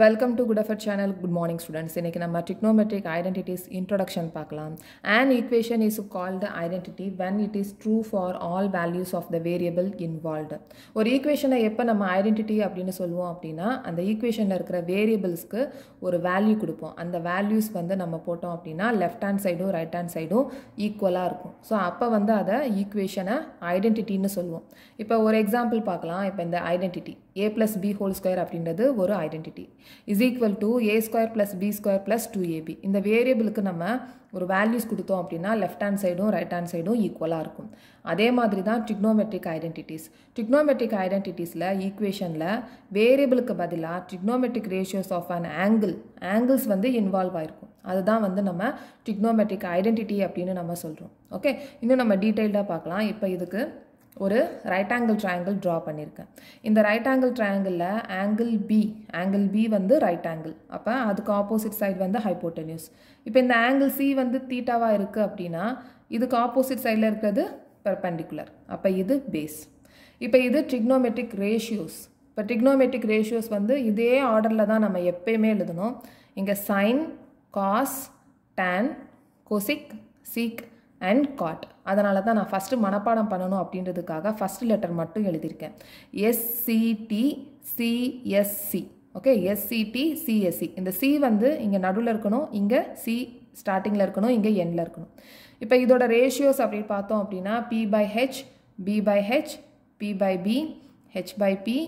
Welcome to good எஃபர் channel good morning students இன்றைக்கி நம்ம டெக்னோமெட்ரிக் ஐடென்டிட்டிஸ் இன்ட்ரொடக்ஷன் பார்க்கலாம் and equation is called identity when it is true for all values of the variable involved ஒரு ஈக்குவேஷனை எப்போ நம்ம identity அப்படின்னு சொல்லுவோம் அப்படின்னா அந்த ஈக்குவேஷனில் இருக்கிற வேரியபிள்ஸ்க்கு ஒரு வேல்யூ கொடுப்போம் அந்த வேல்யூஸ் வந்து நம்ம போட்டோம் அப்படின்னா லெஃப்ட் ஹேண்ட் சைடும் ரைட் ஹேண்ட் சைடும் ஈக்குவலாக இருக்கும் ஸோ அப்போ வந்து அதை ஈக்குவேஷனை ஐடென்டிட்டின்னு சொல்லுவோம் இப்போ ஒரு எக்ஸாம்பிள் பார்க்கலாம் இப்போ இந்த identity A plus B whole square அப்படின்றது ஒரு identity is equal to A square plus B square plus two AB இந்த வேரியபிளுக்கு நம்ம ஒரு வேல்யூஸ் கொடுத்தோம் அப்படின்னா லெஃப்ட் ஹேண்ட் சைடும் ரைட் ஹேண்ட் சைடும் ஈக்குவலாக இருக்கும் அதே மாதிரி தான் identities. ஐடென்டிட்டிஸ் identitiesல ஐடென்டிட்டிஸில் ஈக்குவேஷனில் வேரியபிளுக்கு பதிலாக ratios of of angle. Angle angles வந்து இன்வால்வ் ஆகிருக்கும் அதுதான் வந்து நம்ம trigonometric ஐடென்டிட்டி அப்படின்னு நம்ம சொல்கிறோம் ஓகே இன்னும் நம்ம டீட்டெயில்டாக பார்க்கலாம் இப்போ இதுக்கு ஒரு ரைட் ஆங்கிள் ட்ரையாங்கிள் ட்ரா பண்ணியிருக்கேன் இந்த ரைட் ஆங்கிள் ட்ரையாங்கிளில் ஆங்கிள் பி ஆங்கிள் பி வந்து ரைட் ஆங்கிள் அப்போ அதுக்கு ஆப்போசிட் சைடு வந்து ஹைப்போட்டன்யூஸ் இப்போ இந்த ஆங்கிள் சி வந்து தீட்டாவாக இருக்குது அப்படின்னா இதுக்கு ஆப்போசிட் சைடில் இருக்கிறது பெர்பெண்டிகுலர் அப்போ இது பேஸ் இப்போ இது ட்ரிக்னோமெட்ரிக் ரேஷியோஸ் இப்போ ட்ரிக்னோமெட்ரிக் ரேஷியோஸ் வந்து இதே ஆர்டரில் தான் நம்ம எப்பயுமே எழுதணும் இங்கே sine cos tan cosec sec and cot அதனால தான் நான் ஃபஸ்ட்டு மனப்பாடம் பண்ணணும் அப்படின்றதுக்காக ஃபஸ்ட் லெட்டர் மட்டும் எழுதியிருக்கேன் SCT CSC okay SCT CSC இந்த சி வந்து இங்கே நடுவில் இருக்கணும் இங்கே சி ஸ்டார்டிங்கில் இருக்கணும் இங்கே எண்ணில் இருக்கணும் இப்போ இதோட ரேஷியோஸ் அப்படி பார்த்தோம் அப்படின்னா P by H B by H B by B H by B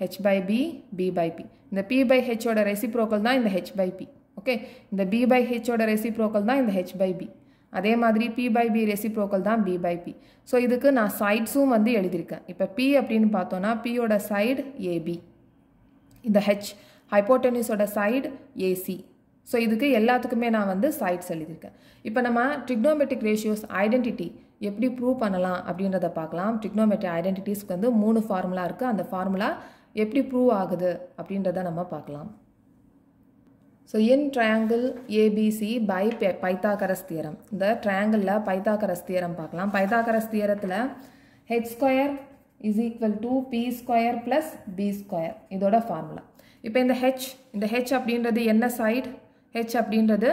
H by B B by P இந்த பி பை ஹெச்சோட ரெசிப்ரோக்கல் தான் இந்த ஹெச் பை பி ஓகே இந்த பி பை ஹெச்சோட ரெசிப்ரோக்கல் தான் இந்த ஹெச் பை பி அதே மாதிரி பி பை பி ரெசிப்ரோக்கல் தான் பி பை பி ஸோ இதுக்கு நான் சைட்ஸும் வந்து எழுதியிருக்கேன் இப்போ பி அப்படின்னு பார்த்தோன்னா பியோட சைடு ஏபி இந்த ஹெச் ஹைப்போட்டனிஸோட சைடு ஏசி ஸோ இதுக்கு எல்லாத்துக்குமே நான் வந்து சைட்ஸ் எழுதியிருக்கேன் இப்போ நம்ம ட்ரிக்னோமெட்ரிக் ரேஷியோஸ் ஐடென்டிட்டி எப்படி ப்ரூவ் பண்ணலாம் அப்படின்றத பார்க்கலாம் ட்ரிக்னோமெட்ரிக் ஐடென்டிட்டிஸ்க்கு வந்து மூணு ஃபார்முலா இருக்குது அந்த ஃபார்முலா எப்படி ப்ரூவ் ஆகுது அப்படின்றத நம்ம பார்க்கலாம் So in triangle ABC by Pythagoras theorem. இந்த triangleல Pythagoras theorem பார்க்கலாம். Pythagoras theoremல h square is equal to p square plus b square. இதோட formula. இப்போ இந்த h, இந்த h அப்படின்றது என்ன side? h அப்படின்றது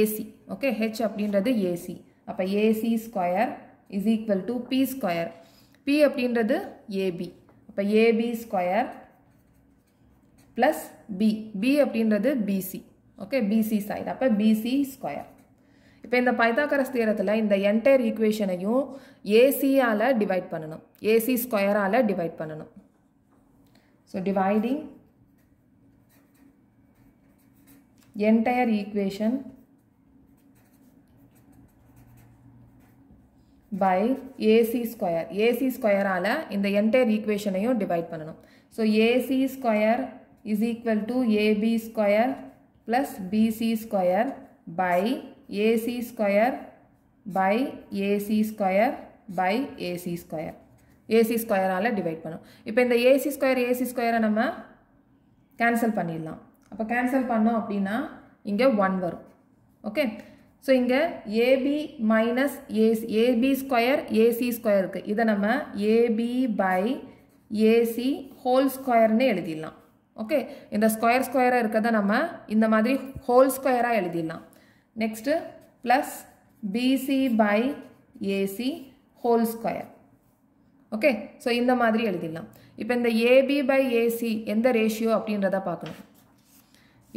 AC. okay h அப்படின்றது AC. அப்போ AC square is equal to p square. p அப்படின்றது AB. அப்போ AB square plus B. B அப்படின்றது BC. Okay, BC side. அப்பே, BC square. இப்பே, இந்த பைத்தாகரஸ் தீரத்தில் இந்த entire AC ஈக்குவேஷனையும் divide டிவைட் AC square ஸ்கொயரால் divide பண்ணணும் So, dividing entire equation by AC square. AC square ஆல இந்த entire equationையும் divide பண்ணனும். So AC square is equal to AB square plus BC square by AC square by AC square by AC square. AC square நால் divide பண்ணும். இப்போ இந்த AC square AC square நம்ம cancel பண்ணில்லாம். அப்போ cancel பண்ணும் அப்படினா இங்க 1 வரும். Okay? So இங்க AB minus AC AB square AC square இது நம்ம AB by AC whole square நே எழுதில்லாம். ஓகே இந்த ஸ்கொயர் ஸ்கொயராக இருக்கிறத நம்ம இந்த மாதிரி ஹோல் ஸ்கொயராக எழுதிடலாம் next plus BC by AC whole square okay so இந்த மாதிரி எழுதிடலாம் இப்போ இந்த ஏபி பை ஏசி எந்த ரேஷியோ அப்படின்றத பார்க்கணும்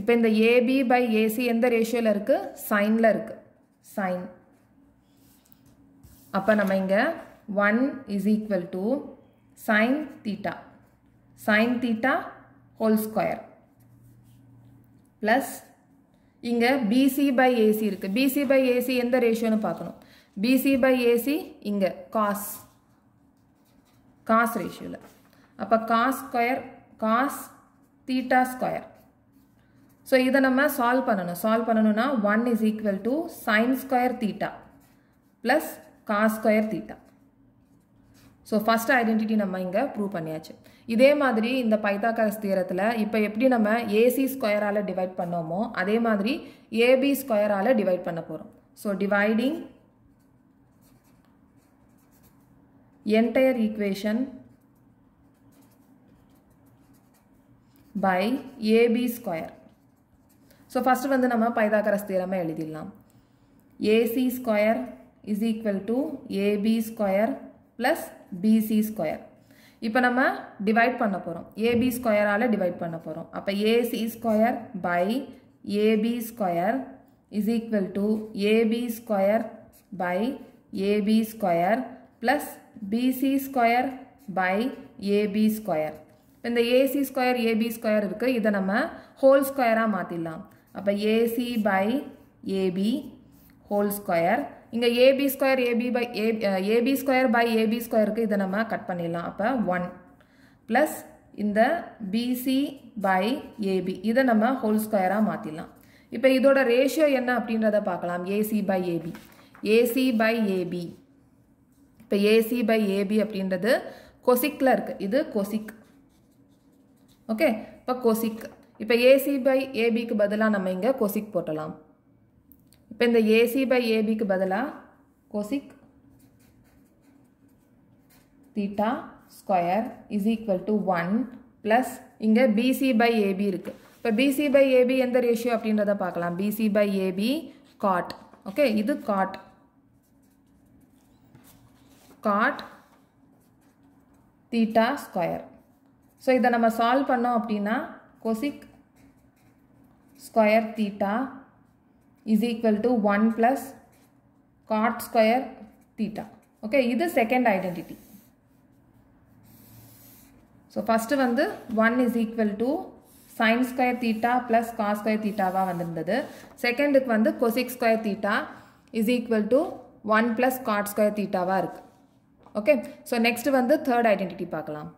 இப்போ இந்த ஏபி பை ஏசி எந்த ரேஷியோவில் இருக்குது சைனில் இருக்குது சைன் அப்போ நம்ம இங்கே one is equal to sine theta sine theta whole square plus இங்கே பிசி பை ஏசி இருக்குது பிசி பை ஏசி எந்த ரேஷியோன்னு பார்க்கணும் பிசி பை ஏசி இங்கே காஸ் காஸ் ரேஷியோவில் அப்போ cos square cos theta square so இதை நம்ம சால்வ் பண்ணணும் சால்வ் பண்ணணுன்னா one is equal to sine square theta plus cos square theta so first identity நம்ம இங்கே ப்ரூவ் பண்ணியாச்சு இதே மாதிரி இந்த பைத்தாகாரஸ் தீரத்தில் இப்போ எப்படி நம்ம ஏசி ஸ்கொயரால் டிவைட் பண்ணோமோ அதே மாதிரி ஏபி ஸ்கொயரால் டிவைட் பண்ண போகிறோம் so dividing entire equation by AB square so first வந்து நம்ம பைதாகரஸ் தீரமாக எழுதிடலாம் AC square is equal to AB square plus BC square இப்போ நம்ம டிவைட் பண்ண போகிறோம் ஏபி ஸ்கொயரால் டிவைட் பண்ண போகிறோம் அப்போ AC square by AB square is equal to AB square by AB square plus BC square by AB square இந்த AC square AB square இருக்குது இதை நம்ம ஹோல் ஸ்கொயராக மாற்றிடலாம் அப்போ AC by AB whole square இங்கே AB square AB by A AB square by AB ஸ்கொயருக்கு இதை நம்ம கட் பண்ணிடலாம் அப்போ ஒன் ப்ளஸ் இந்த பிசி பை ஏபி இதை நம்ம ஹோல் ஸ்கொயராக மாற்றிடலாம் இப்போ இதோட ரேஷியோ என்ன அப்படின்றத பார்க்கலாம் AC by AB AC by AB இப்போ ஏசி பை ஏபி அப்படின்றது கொசிக்கில் இருக்குது இது கொசிக் ஓகே இப்போ கொசிக் இப்போ ஏசி பை ஏபிக்கு பதிலாக நம்ம இங்கே கொசிக் போட்டலாம் இப்போ இந்த ஏசி பை ஏபிக்கு பதிலாக cosec theta square is equal to one plus இங்கே பிசி பை ஏபி இருக்குது இப்போ பிசி பை ஏபி எந்த ரேஷியோ அப்படின்றத பார்க்கலாம் BC by AB cot okay இது cot cot theta square so இதை நம்ம சால்வ் பண்ணோம் அப்படின்னா cosec square theta is equal to 1 plus cot square theta. Okay, இது second identity. So, first வந்து 1 is equal to sin square theta plus cos square theta வா வந்திருந்தது. secondுக்கு வந்து cosec square theta is equal to 1 plus cot square theta வா இருக்கு. Okay, so next வந்து third identity பார்க்கலாம்.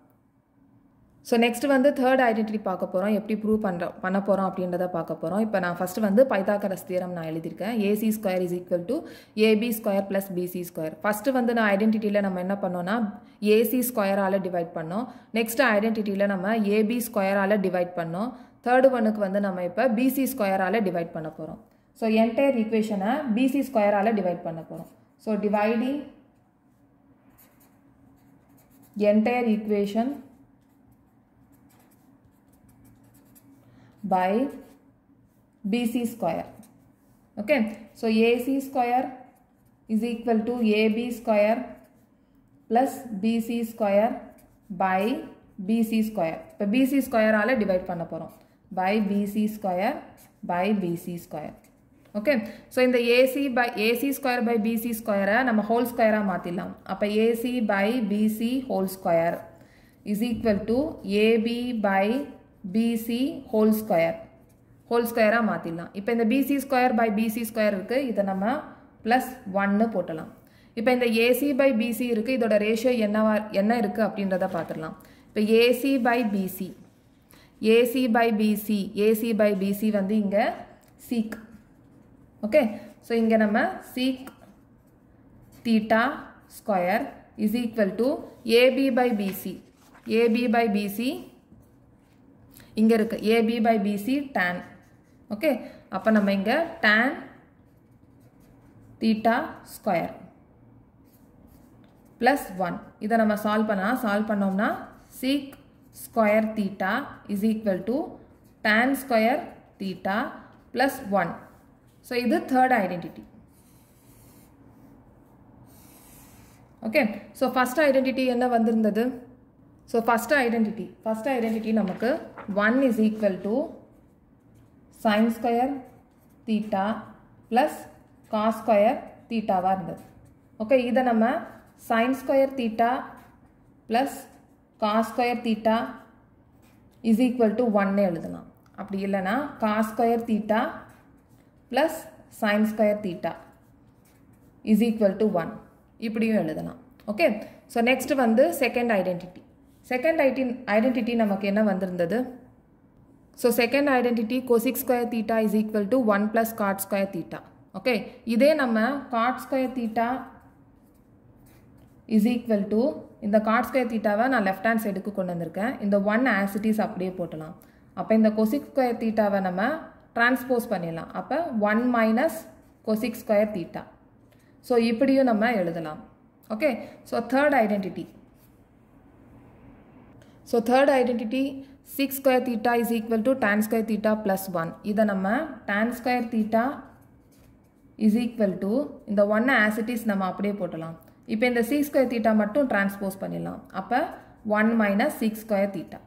So next வந்து third identity பார்க்க போகிறோம் எப்படி ப்ரூவ் பண்ணுறோம் பண்ண போகிறோம் அப்படின்றத பார்க்க போகிறோம் இப்போ நான் ஃபஸ்ட்டு வந்து பைத்தாகரஸ் தியரம் நான் எழுதியிருக்கேன் AC square is equal to AB square plus BC square first வந்து நான் ஐடென்டிட்டியில் நம்ம என்ன பண்ணோன்னா ஏசி ஸ்கொயரால் டிவைட் பண்ணோம் நெக்ஸ்ட் ஐடென்டிட்டியில் நம்ம ஏபி ஸ்கொயரால் டிவைட் பண்ணோம் தேர்டு ஒன்னுக்கு வந்து நம்ம இப்போ பிசி ஸ்கொயரால் டிவைட் பண்ண போகிறோம் ஸோ என்டையர் ஈக்குவேஷனை பிசி ஸ்கொயரால் டிவைட் பண்ண போகிறோம் so dividing entire equation by BC square. Okay. So AC square is equal to AB square plus BC square by BC square. இப்போ BC square ஆல divide பண்ண போகிறோம். by BC square by BC square. Okay so இந்த AC by AC square by BC ஸ்கொயரை நம்ம whole ஸ்கொயராக மாற்றிடலாம் அப்போ AC by BC whole square is equal to AB by BC whole square whole ஸ்கொயராக மாற்றிடலாம் இப்போ இந்த BC square by BC square இருக்குது இதை நம்ம ப்ளஸ் 1 போட்டலாம் இப்போ இந்த ஏசி பை பிசி இருக்குது இதோட ratio என்ன இருக்குது அப்படின்றத பார்த்துடலாம் இப்போ AC by BC AC by BC AC by BC வந்து இங்கே seek ஓகே ஸோ இங்கே நம்ம seek theta square is equal to AB by BC AB by BC இங்கே இருக்குது AB by BC tan okay அப்போ நம்ம இங்கே tan theta square plus one இதை நம்ம சால்வ் பண்ணால் சால்வ் பண்ணோம்னா sec square theta is equal to tan square theta plus one so இது third identity okay so first identity என்ன வந்திருந்தது so first identity first identity நமக்கு 1 is equal to sin square theta plus cos square theta இருந்தது okay இதை நம்ம sin square theta plus cos square theta is equal to 1 எழுதுனாம் அப்படி இல்லனா cos square theta plus sin square theta is equal to 1 இப்படியும் எழுதுனாம் okay so next வந்து second identity second identity நமக்கு என்ன வந்திருந்தது So second identity cosec square theta is equal to 1 plus cot square theta. Okay. இதே நம்ம cot square theta is equal to இந்த cot square theta வா நான் left hand sideக்கு கொண்டு இந்த 1 as it is அப்படியே போட்டலாம் அப்போ இந்த cosec square theta வா நம்ம transpose பண்ணிலாம். அப்போ 1 minus cosec square theta So இப்படியும் நம்ம எழுதலாம் Okay. So third identity. So third identity sec square theta is equal to tan square theta plus one இதை நம்ம tan square theta is equal to இந்த ஒன்னை ஆசிட்டிஸ் நம்ம அப்படியே போட்டலாம் இப்போ இந்த சிக்ஸ் ஸ்கொயர் தீட்டா மட்டும் டிரான்ஸ்போஸ் பண்ணிடலாம் அப்போ one minus sec square theta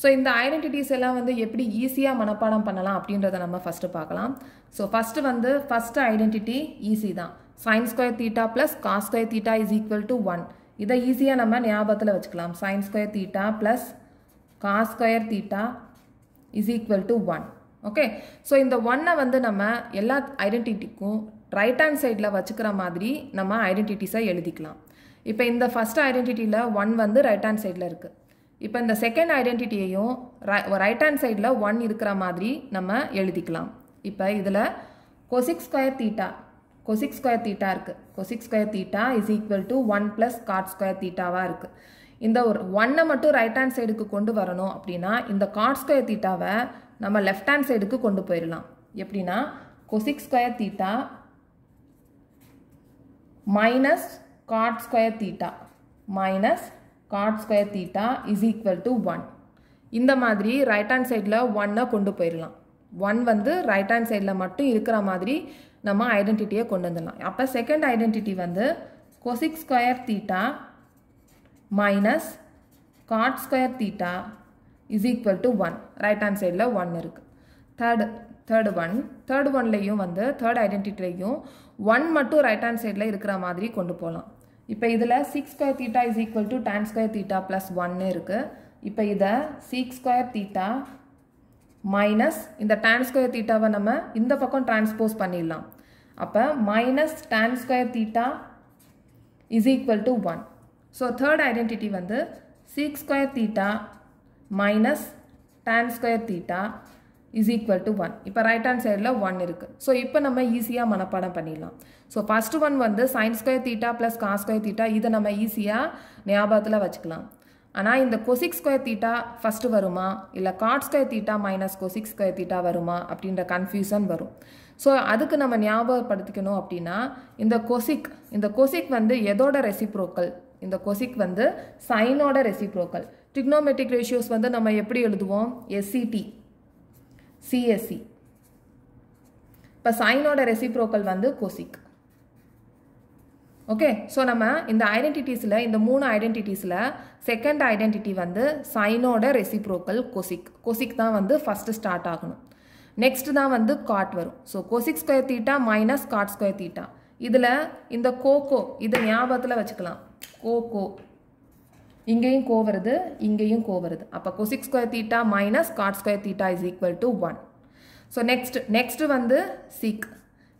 so இந்த ஐடென்டிட்டிஸ் எல்லாம் வந்து எப்படி ஈஸியாக மனப்பாடம் பண்ணலாம் அப்படின்றத நம்ம ஃபஸ்ட்டு பார்க்கலாம் ஸோ ஃபஸ்ட்டு வந்து ஃபஸ்ட்டு ஐடென்டிட்டி ஈஸி தான் sine square theta plus cos square theta is equal to one இதை ஈஸியாக நம்ம ஞாபகத்தில் வச்சுக்கலாம் sines square theta plus cos ஸ்கொயர் theta is equal to 1. Okay so இந்த ஒன்னை வந்து நம்ம எல்லா ஐடென்டிட்டிக்கும் ரைட் ஹேண்ட் சைடில் வச்சுக்கிற மாதிரி நம்ம ஐடென்டிட்டிஸை எழுதிக்கலாம் இப்போ இந்த ஃபஸ்ட் ஐடென்டிட்டியில் ஒன் வந்து ரைட் ஹேண்ட் சைடில் இருக்குது இப்போ இந்த செகண்ட் ஐடென்டிட்டியையும் ரைட் ஹேண்ட் சைடில் ஒன் இருக்கிற மாதிரி நம்ம எழுதிக்கலாம் இப்போ இதில் cosec square theta cosec square theta இருக்குது cosec square theta is equal to one plus cot square தீட்டாவாக இருக்குது இந்த ஒரு ஒன்னை மட்டும் ரைட் ஹேண்ட் சைடுக்கு கொண்டு வரணும் அப்படின்னா இந்த காட் ஸ்கொயர் தீட்டாவை நம்ம லெஃப்ட் ஹேண்ட் சைடுக்கு கொண்டு போயிடலாம் எப்படின்னா cosec square theta minus cot square theta minus cot square theta is equal to one இந்த மாதிரி ரைட் ஹேண்ட் சைடில் ஒன்னை கொண்டு போயிடலாம் ஒன் வந்து ரைட் ஹேண்ட் சைடில் மட்டும் இருக்கிற மாதிரி நம்ம ஐடென்டிட்டியை கொண்டு வந்துடலாம் அப்போ செகண்ட் ஐடென்டிட்டி வந்து cosec square theta minus cot square theta is equal to one right hand சைடில் ஒன் இருக்குது தேர்டு தேர்டு ஒன் தேர்ட் ஒன்லேயும் வந்து தேர்ட் ஐடென்டிட்டிலையும் ஒன் மட்டும் ரைட் ஹேண்ட் சைடில் இருக்கிற மாதிரி கொண்டு போகலாம் இப்போ இதில் sec square theta is equal to tan square theta plus ஒன்னு இருக்குது இப்போ இதை சிக்ஸ் ஸ்கொயர் தீட்டா மைனஸ் இந்த டேன் ஸ்கொயர் தீட்டாவை நம்ம இந்த பக்கம் டிரான்ஸ்போஸ் பண்ணிடலாம் அப்போ minus tan square theta is equal to one so third identity வந்து sec square theta minus tan square theta is equal to one இப்போ ரைட் ஹேண்ட் சைடில் ஒன் இருக்குது ஸோ இப்போ நம்ம ஈஸியாக மனப்பாடம் பண்ணிடலாம் ஸோ ஃபஸ்ட் ஒன் வந்து sine square theta plus cos square theta இதை நம்ம ஈஸியாக ஞாபகத்தில் வச்சுக்கலாம் ஆனால் இந்த கொசிக் ஸ்கொயர் தீட்டா ஃபஸ்ட்டு வருமா இல்லை cot square theta minus cosec square theta வருமா அப்படின்ற கன்ஃபியூஷன் வரும் ஸோ அதுக்கு நம்ம ஞாபகப்படுத்திக்கணும் அப்படின்னா இந்த கொசிக் இந்த கொசிக் வந்து எதோட ரெசிப்ரோக்கல் இந்த கொசிக் வந்து சைனோட ரெசிப்ரோக்கல் டிக்னோமெட்ரிக் ரேஷியோஸ் வந்து நம்ம எப்படி எழுதுவோம் எஸ்சிடி சிஎஸ்சி இப்போ சைனோட ரெசிப்ரோக்கல் வந்து கொசிக் ஓகே ஸோ நம்ம இந்த ஐடென்டிட்டிஸில் இந்த மூணு ஐடென்டிட்டிஸில் செகண்ட் ஐடென்டிட்டி வந்து சைனோட ரெசிப்ரோக்கல் கொசிக் கொசிக் தான் வந்து ஃபஸ்ட்டு ஸ்டார்ட் ஆகணும் நெக்ஸ்ட் தான் வந்து காட் வரும் so cosec square theta minus cot square theta இதில் இந்த கோகோ இதை ஞாபகத்தில் வச்சுக்கலாம் கோ கோ இங்கேயும் கோ வருது இங்கேயும் கோ வருது அப்போ cosec square theta minus cot square theta is equal to one so next next வந்து சீக்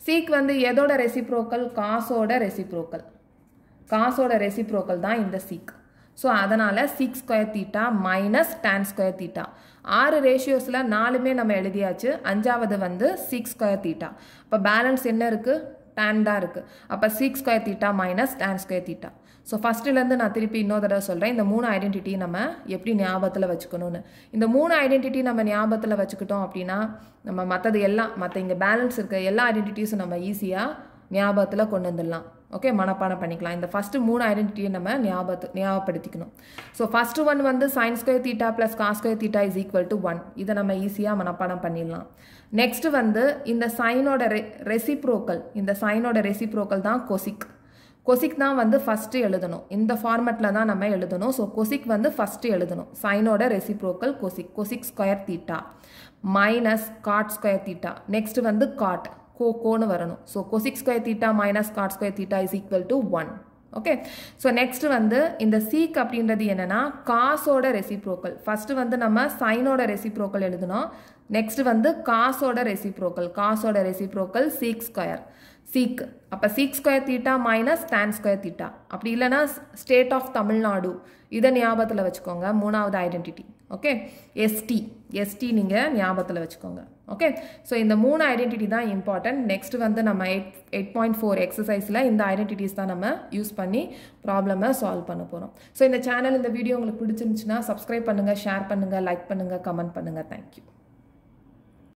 சீக் வந்து எதோட ரெசிப்ரோக்கல் காசோட ரெசிப்ரோக்கல் காசோட ரெசிப்ரோக்கல் தான் இந்த சீக் ஸோ அதனால் sec square theta minus tan square theta ஆறு ரேஷியோஸில் நாலுமே நம்ம எழுதியாச்சு அஞ்சாவது வந்து சிக்ஸ் ஸ்கொயர் தீட்டா இப்போ பேலன்ஸ் என்ன இருக்குது டேன் தான் இருக்குது அப்போ secs square theta minus tan square theta so ஃபஸ்ட்டுலேருந்து நான் திருப்பி இன்னொரு தடவை சொல்கிறேன் இந்த மூணு ஐடென்டிட்டி நம்ம எப்படி ஞாபகத்தில் வச்சுக்கணும்னு இந்த மூணு ஐடென்டிட்டி நம்ம ஞாபகத்தில் வச்சுக்கிட்டோம் அப்படின்னா நம்ம மற்றது எல்லாம் மற்ற இங்கே பேலன்ஸ் இருக்க எல்லா ஐடென்டிட்டிஸும் நம்ம ஈஸியாக ஞாபகத்தில் கொண்டு வந்துடலாம் ஓகே மனப்பாடம் பண்ணிக்கலாம் இந்த ஃபஸ்ட்டு மூணு ஐடென்டிட்டியை நம்ம ஞாபகத்து ஞாபகப்படுத்திக்கணும் ஸோ ஃபஸ்ட்டு ஒன் வந்து sine square theta plus cos square theta is equal to one இதை நம்ம ஈஸியாக மனப்பாடம் பண்ணிடலாம் நெக்ஸ்ட்டு வந்து இந்த சைனோட ரெ ரெசிப்ரோக்கல் இந்த சைனோட ரெசிப்ரோக்கல் தான் கொசிக் கொசிக் தான் வந்து ஃபஸ்ட்டு எழுதணும் இந்த ஃபார்மெட்டில் தான் நம்ம எழுதணும் ஸோ கொசிக் வந்து ஃபஸ்ட்டு எழுதணும் சைனோட reciprocal cosec cosec square theta minus cot square theta next வந்து காட் கோகோன்னு வரணும் so cosec square theta minus cot square theta is equal to one okay so next வந்து இந்த சீக் அப்படின்றது என்னென்னா காசோட ரெசிப்ரோக்கல் ஃபஸ்ட்டு வந்து நம்ம சைனோட ரெசிப்ரோக்கல் எழுதணும் நெக்ஸ்ட் வந்து காசோட ரெசிப்ரோக்கல் காசோட ரெசிப்ரோக்கல் சீக் ஸ்கொயர் சீக் அப்போ sec square theta minus tan square theta அப்படி இல்லைனா ஸ்டேட் ஆஃப் தமிழ்நாடு இதை ஞாபகத்தில் வச்சுக்கோங்க மூணாவது ஐடென்டிட்டி ஓகே எஸ்டி எஸ்டி நீங்கள் ஞாபகத்தில் வச்சுக்கோங்க ஓகே ஸோ இந்த மூணு ஐடென்டிட்டி தான் இம்பார்ட்டன்ட் நெக்ஸ்ட் வந்து நம்ம எயிட் எயிட் பாயிண்ட் ஃபோர் எக்ஸசைஸில் இந்த ஐடென்டிட்டிஸ் தான் நம்ம யூஸ் பண்ணி ப்ராப்ளமை சால்வ் பண்ண போகிறோம் ஸோ இந்த சேனல் இந்த வீடியோ உங்களுக்கு பிடிச்சிருந்துச்சுன்னா சப்ஸ்கிரைப் பண்ணுங்கள் ஷேர் பண்ணுங்கள் லைக் பண்ணுங்கள் கமெண்ட் பண்ணுங்கள் தேங்க்யூ